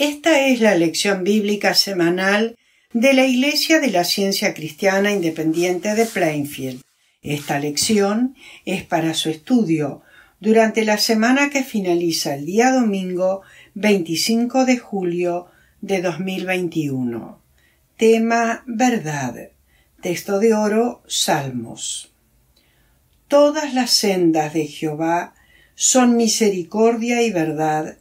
Esta es la lección bíblica semanal de la Iglesia de la Ciencia Cristiana Independiente de Plainfield. Esta lección es para su estudio durante la semana que finaliza el día domingo 25 de julio de 2021. Tema Verdad. Texto de oro Salmos. Todas las sendas de Jehová son misericordia y verdad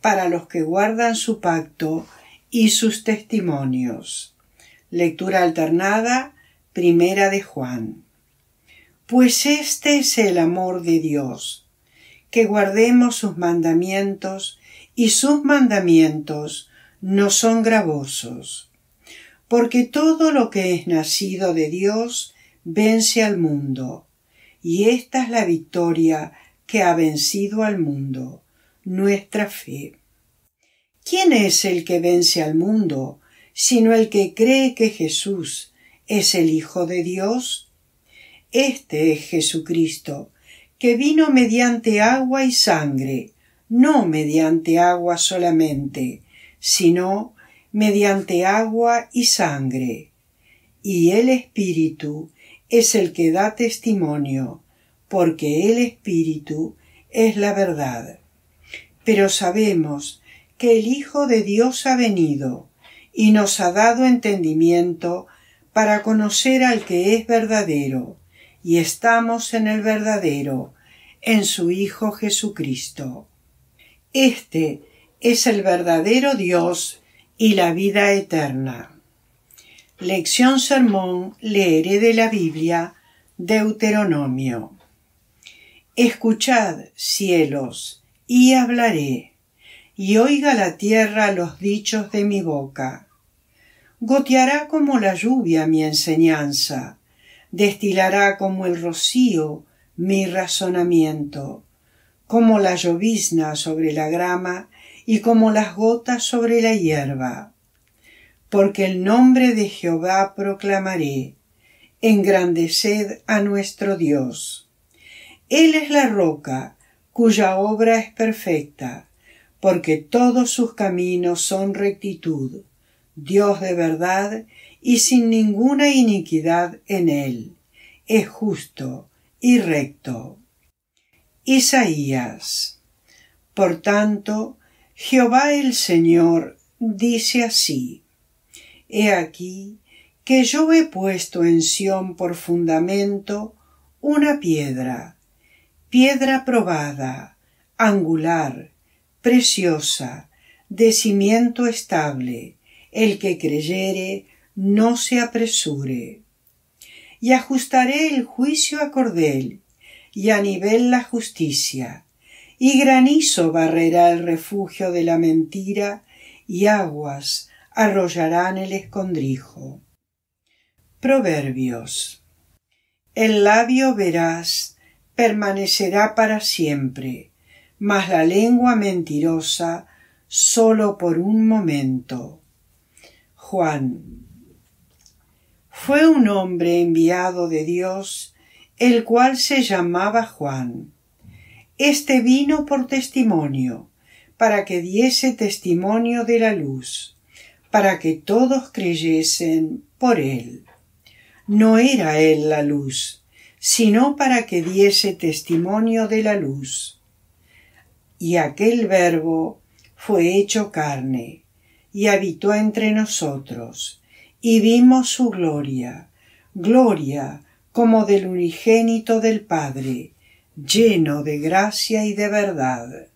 para los que guardan su pacto y sus testimonios. Lectura alternada, primera de Juan. Pues este es el amor de Dios, que guardemos sus mandamientos, y sus mandamientos no son gravosos. Porque todo lo que es nacido de Dios vence al mundo, y esta es la victoria que ha vencido al mundo, nuestra fe. ¿Quién es el que vence al mundo, sino el que cree que Jesús es el Hijo de Dios? Este es Jesucristo, que vino mediante agua y sangre, no mediante agua solamente, sino mediante agua y sangre. Y el Espíritu es el que da testimonio, porque el Espíritu es la verdad. Pero sabemos que el Hijo de Dios ha venido y nos ha dado entendimiento para conocer al que es verdadero, y estamos en el verdadero, en su Hijo Jesucristo. Este es el verdadero Dios y la vida eterna. Lección Sermón leeré de la Biblia Deuteronomio. Escuchad, cielos, y hablaré y oiga la tierra los dichos de mi boca. Goteará como la lluvia mi enseñanza, destilará como el rocío mi razonamiento, como la llovizna sobre la grama y como las gotas sobre la hierba. Porque el nombre de Jehová proclamaré, engrandeced a nuestro Dios. Él es la roca, cuya obra es perfecta, porque todos sus caminos son rectitud, Dios de verdad y sin ninguna iniquidad en él. Es justo y recto. Isaías. Por tanto, Jehová el Señor dice así. He aquí que yo he puesto en Sión por fundamento una piedra, piedra probada, angular, preciosa, de cimiento estable, el que creyere, no se apresure. Y ajustaré el juicio a cordel, y a nivel la justicia, y granizo barrerá el refugio de la mentira, y aguas arrollarán el escondrijo. Proverbios. El labio verás permanecerá para siempre, mas la lengua mentirosa solo por un momento. Juan fue un hombre enviado de Dios, el cual se llamaba Juan. Este vino por testimonio, para que diese testimonio de la luz, para que todos creyesen por él. No era él la luz, sino para que diese testimonio de la luz y aquel verbo fue hecho carne, y habitó entre nosotros, y vimos su gloria, gloria como del unigénito del Padre, lleno de gracia y de verdad,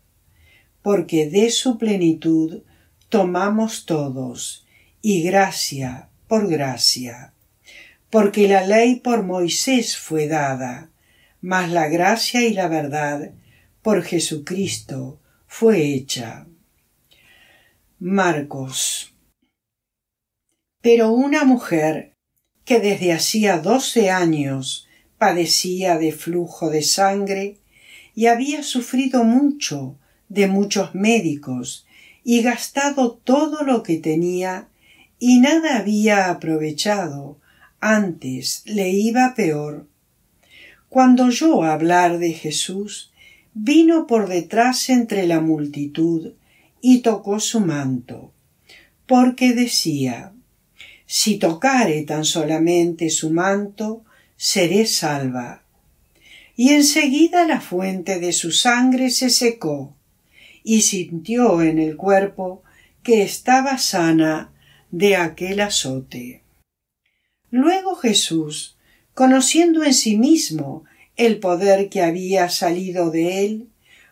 porque de su plenitud tomamos todos, y gracia por gracia, porque la ley por Moisés fue dada, mas la gracia y la verdad por Jesucristo fue hecha. Marcos. Pero una mujer que desde hacía doce años padecía de flujo de sangre y había sufrido mucho de muchos médicos y gastado todo lo que tenía y nada había aprovechado antes le iba peor. Cuando oyó hablar de Jesús, vino por detrás entre la multitud y tocó su manto, porque decía Si tocare tan solamente su manto, seré salva. Y enseguida la fuente de su sangre se secó, y sintió en el cuerpo que estaba sana de aquel azote. Luego Jesús, conociendo en sí mismo el poder que había salido de él,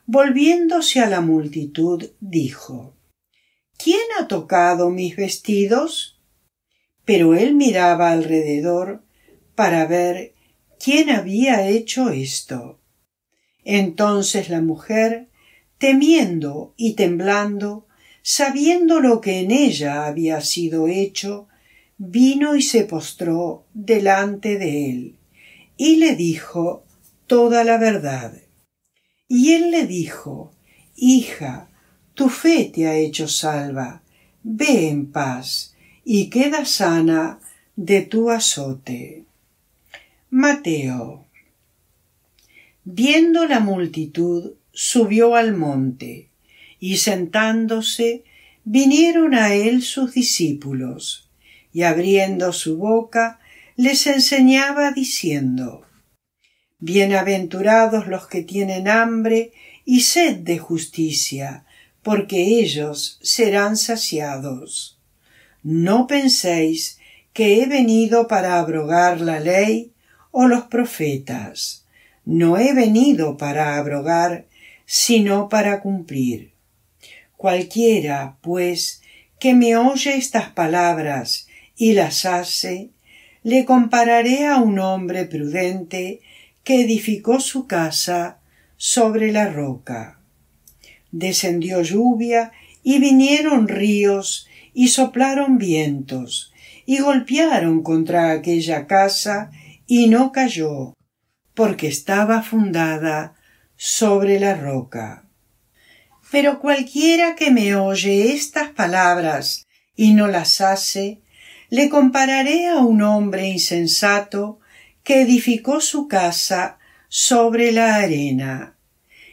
volviéndose a la multitud, dijo ¿Quién ha tocado mis vestidos? Pero él miraba alrededor para ver quién había hecho esto. Entonces la mujer, temiendo y temblando, sabiendo lo que en ella había sido hecho, vino y se postró delante de él, y le dijo toda la verdad. Y él le dijo, Hija, tu fe te ha hecho salva, ve en paz y queda sana de tu azote. Mateo. Viendo la multitud, subió al monte, y sentándose, vinieron a él sus discípulos, y abriendo su boca, les enseñaba diciendo Bienaventurados los que tienen hambre y sed de justicia, porque ellos serán saciados. No penséis que he venido para abrogar la ley o los profetas. No he venido para abrogar, sino para cumplir. Cualquiera, pues, que me oye estas palabras y las hace, le compararé a un hombre prudente que edificó su casa sobre la roca. Descendió lluvia y vinieron ríos y soplaron vientos y golpearon contra aquella casa y no cayó, porque estaba fundada sobre la roca. Pero cualquiera que me oye estas palabras y no las hace, le compararé a un hombre insensato que edificó su casa sobre la arena.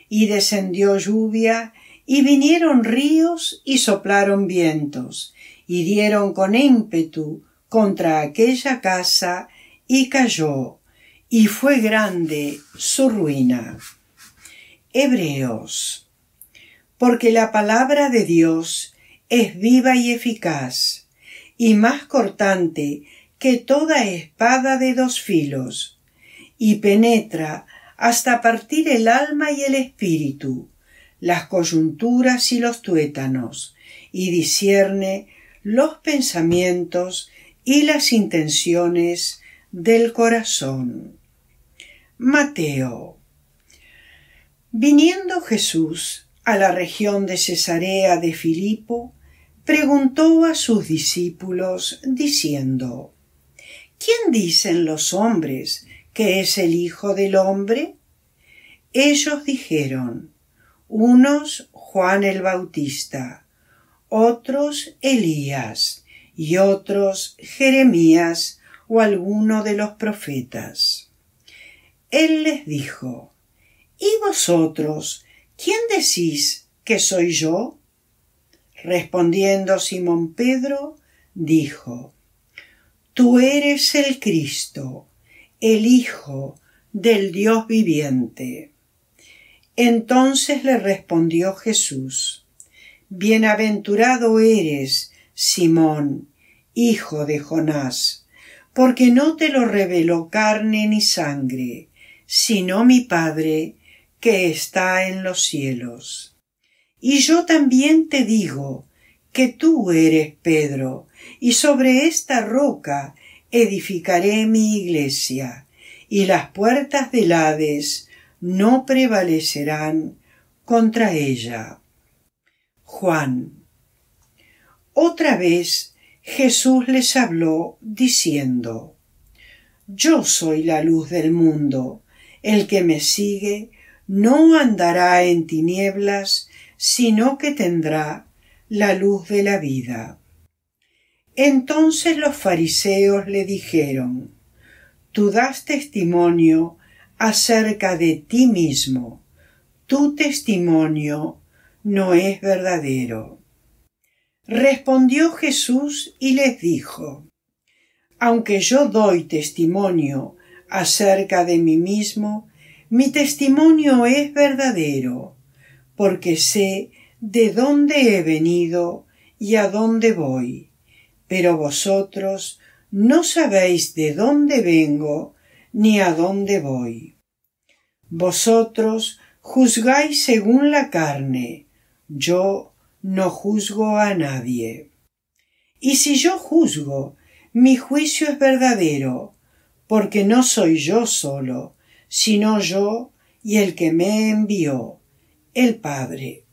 Y descendió lluvia, y vinieron ríos, y soplaron vientos, y dieron con ímpetu contra aquella casa, y cayó, y fue grande su ruina. Hebreos. Porque la palabra de Dios es viva y eficaz, y más cortante que toda espada de dos filos, y penetra hasta partir el alma y el espíritu, las coyunturas y los tuétanos, y discierne los pensamientos y las intenciones del corazón. Mateo. Viniendo Jesús a la región de Cesarea de Filipo, preguntó a sus discípulos, diciendo ¿Quién dicen los hombres que es el Hijo del Hombre? Ellos dijeron, unos Juan el Bautista, otros Elías y otros Jeremías o alguno de los profetas. Él les dijo, ¿Y vosotros quién decís que soy yo? Respondiendo Simón Pedro, dijo, Tú eres el Cristo, el Hijo del Dios viviente. Entonces le respondió Jesús, Bienaventurado eres, Simón, hijo de Jonás, porque no te lo reveló carne ni sangre, sino mi Padre que está en los cielos. Y yo también te digo que tú eres Pedro, y sobre esta roca edificaré mi iglesia, y las puertas del Hades no prevalecerán contra ella. Juan. Otra vez Jesús les habló diciendo, Yo soy la luz del mundo, el que me sigue no andará en tinieblas, sino que tendrá la luz de la vida. Entonces los fariseos le dijeron, Tú das testimonio acerca de ti mismo, tu testimonio no es verdadero. Respondió Jesús y les dijo, Aunque yo doy testimonio acerca de mí mismo, mi testimonio es verdadero, porque sé de dónde he venido y a dónde voy. Pero vosotros no sabéis de dónde vengo ni a dónde voy. Vosotros juzgáis según la carne, yo no juzgo a nadie. Y si yo juzgo, mi juicio es verdadero, porque no soy yo solo, sino yo y el que me envió, el Padre.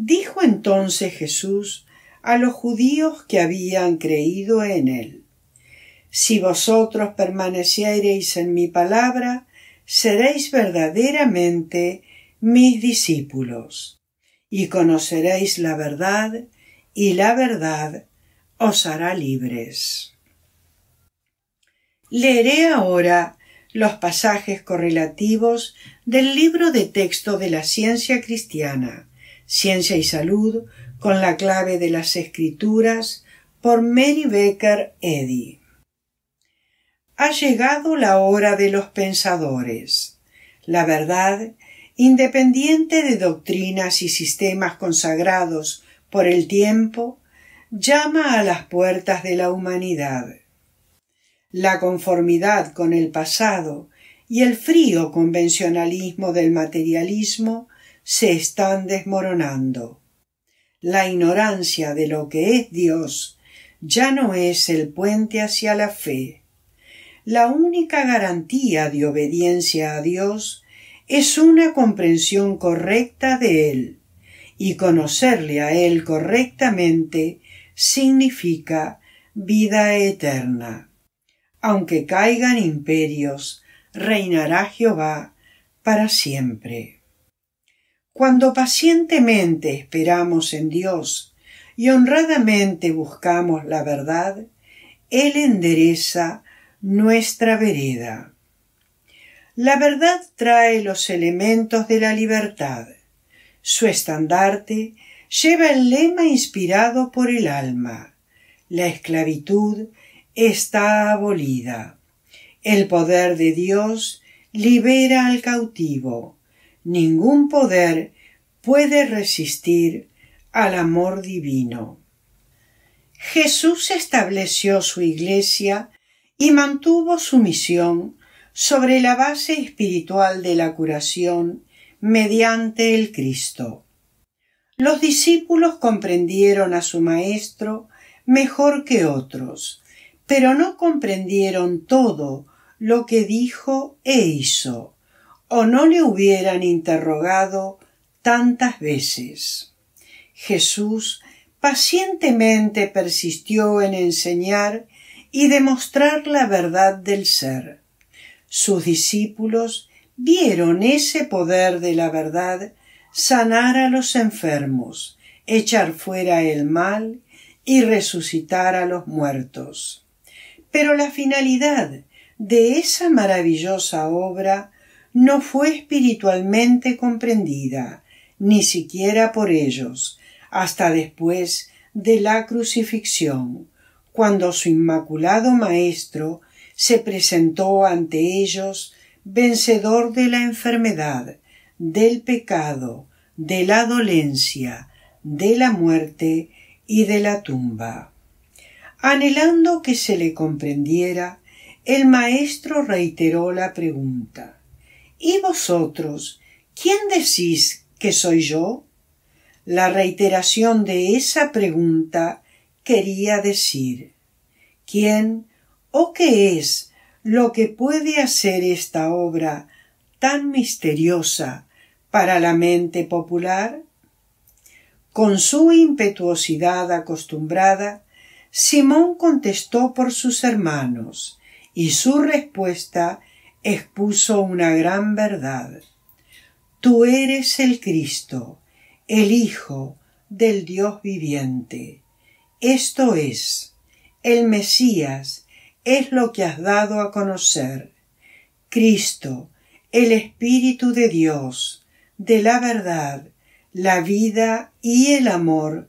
Dijo entonces Jesús a los judíos que habían creído en él. Si vosotros permaneciereis en mi palabra, seréis verdaderamente mis discípulos, y conoceréis la verdad, y la verdad os hará libres. Leeré ahora los pasajes correlativos del libro de texto de la ciencia cristiana Ciencia y Salud, con la clave de las escrituras, por Mary Becker Eddy. Ha llegado la hora de los pensadores. La verdad, independiente de doctrinas y sistemas consagrados por el tiempo, llama a las puertas de la humanidad. La conformidad con el pasado y el frío convencionalismo del materialismo se están desmoronando. La ignorancia de lo que es Dios ya no es el puente hacia la fe. La única garantía de obediencia a Dios es una comprensión correcta de Él, y conocerle a Él correctamente significa vida eterna. Aunque caigan imperios, reinará Jehová para siempre. Cuando pacientemente esperamos en Dios y honradamente buscamos la verdad, Él endereza nuestra vereda. La verdad trae los elementos de la libertad. Su estandarte lleva el lema inspirado por el alma. La esclavitud está abolida. El poder de Dios libera al cautivo ningún poder puede resistir al amor divino. Jesús estableció su iglesia y mantuvo su misión sobre la base espiritual de la curación mediante el Cristo. Los discípulos comprendieron a su Maestro mejor que otros, pero no comprendieron todo lo que dijo e hizo o no le hubieran interrogado tantas veces. Jesús pacientemente persistió en enseñar y demostrar la verdad del ser. Sus discípulos vieron ese poder de la verdad sanar a los enfermos, echar fuera el mal y resucitar a los muertos. Pero la finalidad de esa maravillosa obra no fue espiritualmente comprendida, ni siquiera por ellos, hasta después de la crucifixión, cuando su inmaculado Maestro se presentó ante ellos vencedor de la enfermedad, del pecado, de la dolencia, de la muerte y de la tumba. Anhelando que se le comprendiera, el maestro reiteró la pregunta ¿Y vosotros, quién decís que soy yo? La reiteración de esa pregunta quería decir ¿quién o qué es lo que puede hacer esta obra tan misteriosa para la mente popular? Con su impetuosidad acostumbrada, Simón contestó por sus hermanos, y su respuesta expuso una gran verdad. Tú eres el Cristo, el Hijo del Dios viviente. Esto es, el Mesías es lo que has dado a conocer. Cristo, el Espíritu de Dios, de la verdad, la vida y el amor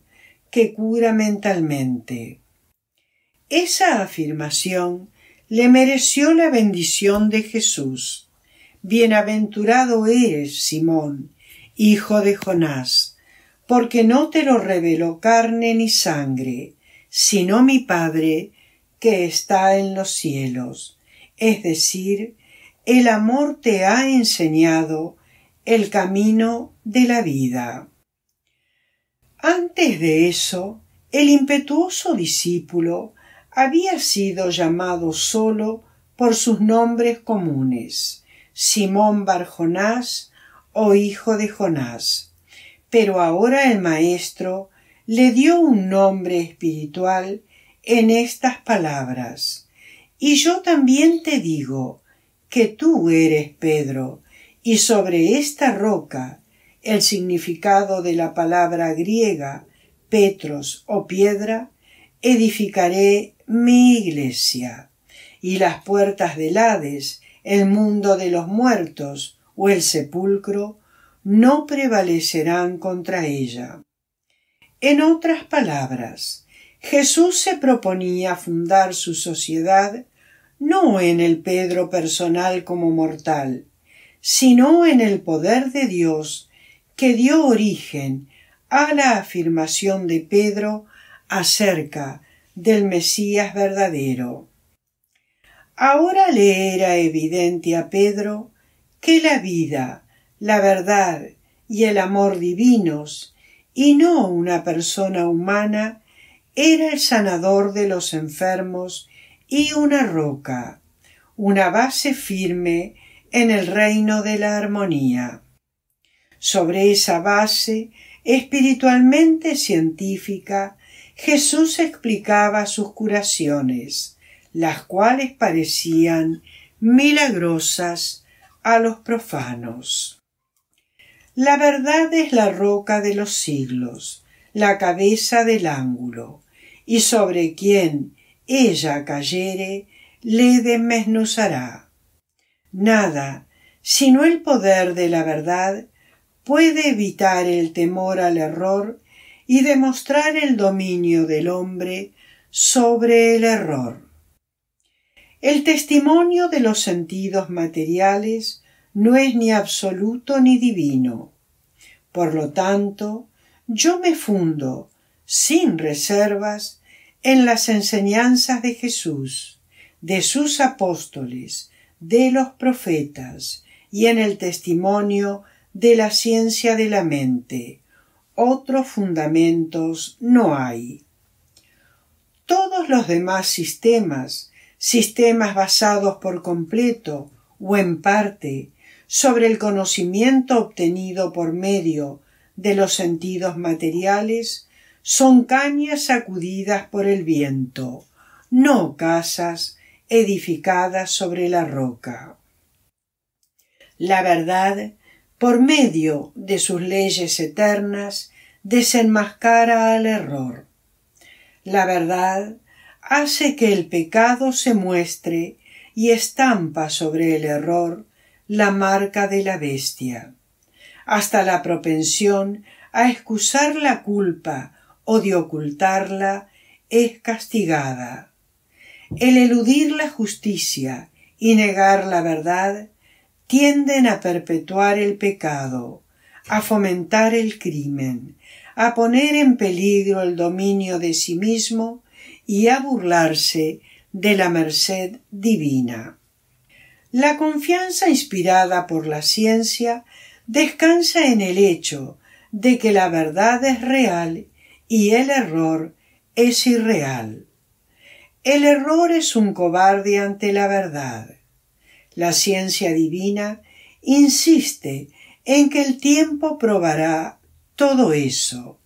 que cura mentalmente. Esa afirmación le mereció la bendición de Jesús. Bienaventurado eres, Simón, hijo de Jonás, porque no te lo reveló carne ni sangre, sino mi Padre que está en los cielos. Es decir, el amor te ha enseñado el camino de la vida. Antes de eso, el impetuoso discípulo había sido llamado solo por sus nombres comunes, Simón Barjonás o hijo de Jonás. Pero ahora el maestro le dio un nombre espiritual en estas palabras. Y yo también te digo que tú eres Pedro, y sobre esta roca, el significado de la palabra griega, Petros o piedra, edificaré mi iglesia, y las puertas del Hades, el mundo de los muertos o el sepulcro, no prevalecerán contra ella. En otras palabras, Jesús se proponía fundar su sociedad no en el Pedro personal como mortal, sino en el poder de Dios que dio origen a la afirmación de Pedro acerca del Mesías verdadero. Ahora le era evidente a Pedro que la vida, la verdad y el amor divinos, y no una persona humana, era el sanador de los enfermos y una roca, una base firme en el reino de la armonía. Sobre esa base espiritualmente científica Jesús explicaba sus curaciones, las cuales parecían milagrosas a los profanos. La verdad es la roca de los siglos, la cabeza del ángulo, y sobre quien ella cayere, le desmenuzará. Nada, sino el poder de la verdad, puede evitar el temor al error y demostrar el dominio del hombre sobre el error. El testimonio de los sentidos materiales no es ni absoluto ni divino. Por lo tanto, yo me fundo, sin reservas, en las enseñanzas de Jesús, de sus apóstoles, de los profetas y en el testimonio de la ciencia de la mente, otros fundamentos no hay. Todos los demás sistemas, sistemas basados por completo o en parte sobre el conocimiento obtenido por medio de los sentidos materiales, son cañas sacudidas por el viento, no casas edificadas sobre la roca. La verdad por medio de sus leyes eternas, desenmascara al error. La verdad hace que el pecado se muestre y estampa sobre el error la marca de la bestia, hasta la propensión a excusar la culpa o de ocultarla es castigada. El eludir la justicia y negar la verdad tienden a perpetuar el pecado, a fomentar el crimen, a poner en peligro el dominio de sí mismo y a burlarse de la merced divina. La confianza inspirada por la ciencia descansa en el hecho de que la verdad es real y el error es irreal. El error es un cobarde ante la verdad. La ciencia divina insiste en que el tiempo probará todo eso.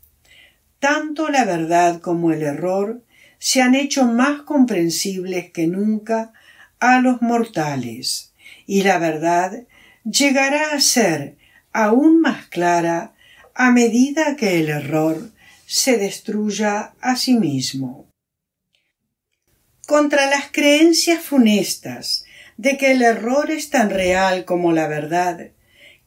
Tanto la verdad como el error se han hecho más comprensibles que nunca a los mortales, y la verdad llegará a ser aún más clara a medida que el error se destruya a sí mismo. Contra las creencias funestas de que el error es tan real como la verdad,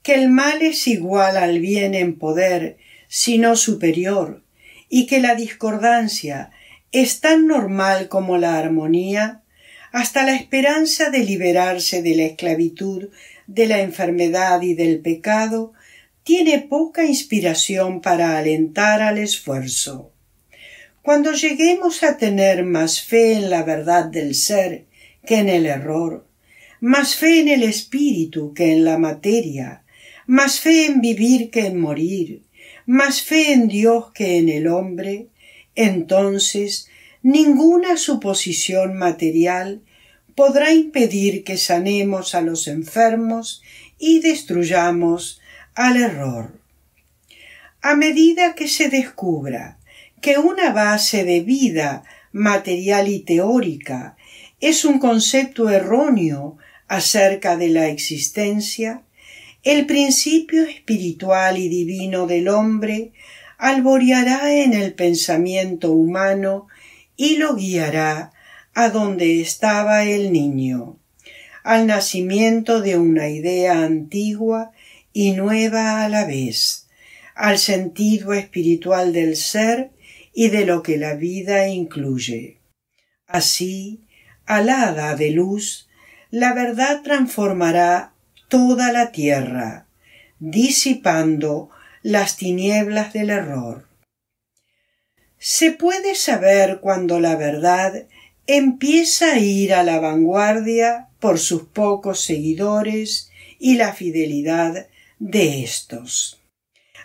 que el mal es igual al bien en poder, sino superior, y que la discordancia es tan normal como la armonía, hasta la esperanza de liberarse de la esclavitud, de la enfermedad y del pecado, tiene poca inspiración para alentar al esfuerzo. Cuando lleguemos a tener más fe en la verdad del ser que en el error, más fe en el espíritu que en la materia, más fe en vivir que en morir, más fe en Dios que en el hombre, entonces ninguna suposición material podrá impedir que sanemos a los enfermos y destruyamos al error. A medida que se descubra que una base de vida material y teórica es un concepto erróneo acerca de la existencia, el principio espiritual y divino del hombre alboreará en el pensamiento humano y lo guiará a donde estaba el niño, al nacimiento de una idea antigua y nueva a la vez, al sentido espiritual del ser y de lo que la vida incluye. Así, alada de luz, la verdad transformará toda la tierra, disipando las tinieblas del error. Se puede saber cuando la verdad empieza a ir a la vanguardia por sus pocos seguidores y la fidelidad de éstos.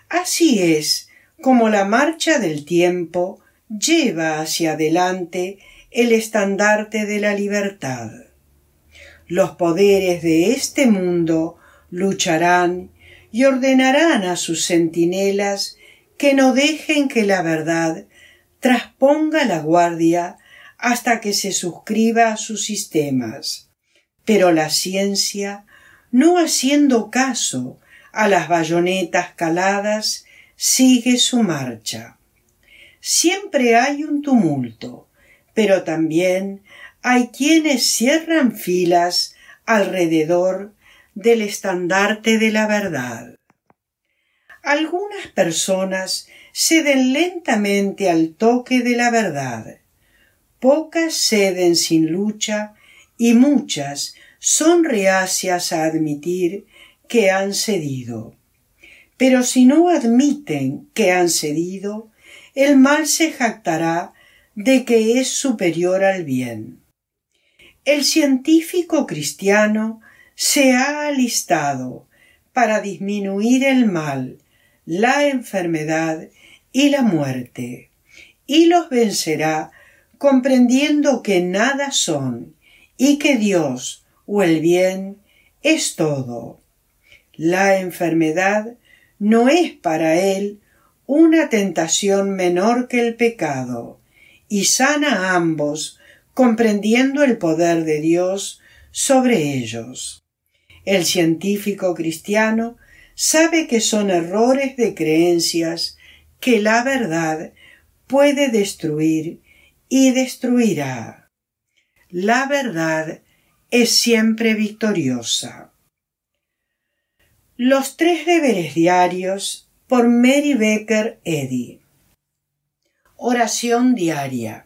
Así es como la marcha del tiempo lleva hacia adelante el estandarte de la libertad. Los poderes de este mundo lucharán y ordenarán a sus centinelas que no dejen que la verdad trasponga la guardia hasta que se suscriba a sus sistemas. Pero la ciencia, no haciendo caso a las bayonetas caladas, sigue su marcha. Siempre hay un tumulto, pero también hay quienes cierran filas alrededor del estandarte de la verdad. Algunas personas ceden lentamente al toque de la verdad, pocas ceden sin lucha y muchas son reacias a admitir que han cedido. Pero si no admiten que han cedido, el mal se jactará de que es superior al bien el científico cristiano se ha alistado para disminuir el mal, la enfermedad y la muerte, y los vencerá comprendiendo que nada son y que Dios o el bien es todo. La enfermedad no es para él una tentación menor que el pecado, y sana a ambos comprendiendo el poder de Dios sobre ellos. El científico cristiano sabe que son errores de creencias que la verdad puede destruir y destruirá. La verdad es siempre victoriosa. Los tres deberes diarios por Mary Becker Eddy. Oración diaria